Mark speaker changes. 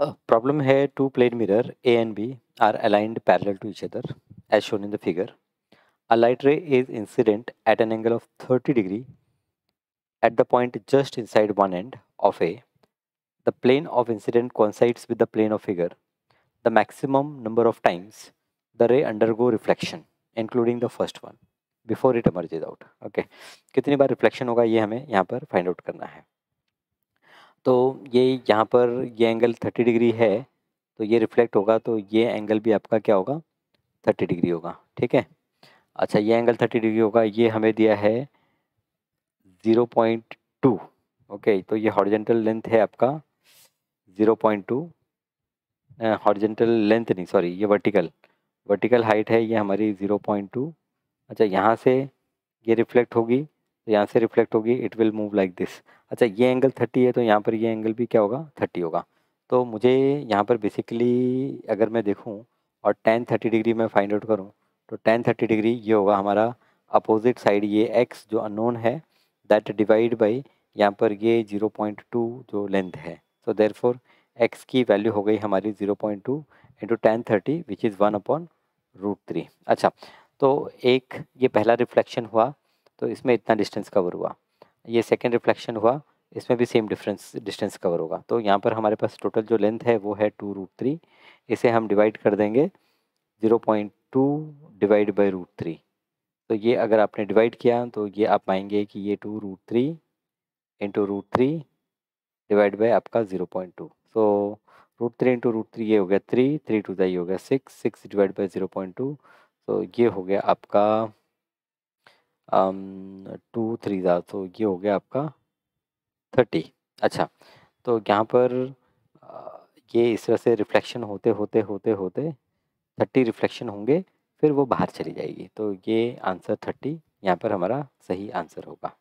Speaker 1: Uh, problem here two plane mirror A and B are aligned parallel to each other as shown in the figure. A light ray is incident at an angle of 30 degree at the point just inside one end of A. The plane of incident coincides with the plane of figure. The maximum number of times the ray undergo reflection including the first one before it emerges out. Okay. कितनी बार reflection होगा ये हमें यहाँ पर find out करना है तो ये यहाँ पर ये एंगल थर्टी डिग्री है तो ये रिफ्लेक्ट होगा तो ये एंगल भी आपका क्या होगा थर्टी डिग्री होगा ठीक है अच्छा ये एंगल थर्टी डिग्री होगा ये हमें दिया है ज़ीरो पॉइंट टू ओके तो ये हॉर्जेंटल लेंथ है आपका zero point two horizontal length नहीं सॉरी ये वर्टिकल वर्टिकल हाइट है ये हमारी ज़ीरो पॉइंट टू अच्छा यहाँ से ये रिफ्लेक्ट होगी तो यहाँ से रिफ्लेक्ट होगी it will move like this अच्छा ये एंगल थर्टी है तो यहाँ पर ये एंगल भी क्या होगा थर्टी होगा तो मुझे यहाँ पर बेसिकली अगर मैं देखूँ और टेन थर्टी डिग्री मैं फाइंड आउट करूँ तो टेन थर्टी डिग्री ये होगा हमारा अपोजिट साइड ये एक्स जो अनोन है दैट डिवाइड बाई यहाँ पर ये जीरो पॉइंट टू जो लेंथ है सो देर फोर एक्स की वैल्यू हो गई हमारी zero point two into tan thirty which is one upon root three अच्छा तो एक ये पहला रिफ्लेक्शन हुआ तो इसमें इतना डिस्टेंस कवर हुआ ये सेकेंड रिफ्लेक्शन हुआ इसमें भी सेम डिफरेंस डिस्टेंस कवर होगा तो यहाँ पर हमारे पास टोटल जो लेंथ है वो है टू रूट थ्री इसे हम डिवाइड कर देंगे zero point two divide by root three तो ये अगर आपने डिवाइड किया तो ये आप पाएंगे कि ये two root three into root three divide by आपका zero point two so root three into root three ये हो गया थ्री थ्री टू दाई हो गया six six divide by zero point two तो ये हो गया आपका टू थ्री ज़ा तो ये हो गया आपका थर्टी अच्छा तो यहाँ पर ये इस तरह से रिफ्लेक्शन होते होते होते होते थर्टी रिफ्लेक्शन होंगे फिर वो बाहर चली जाएगी तो ये आंसर थर्टी यहाँ पर हमारा सही आंसर होगा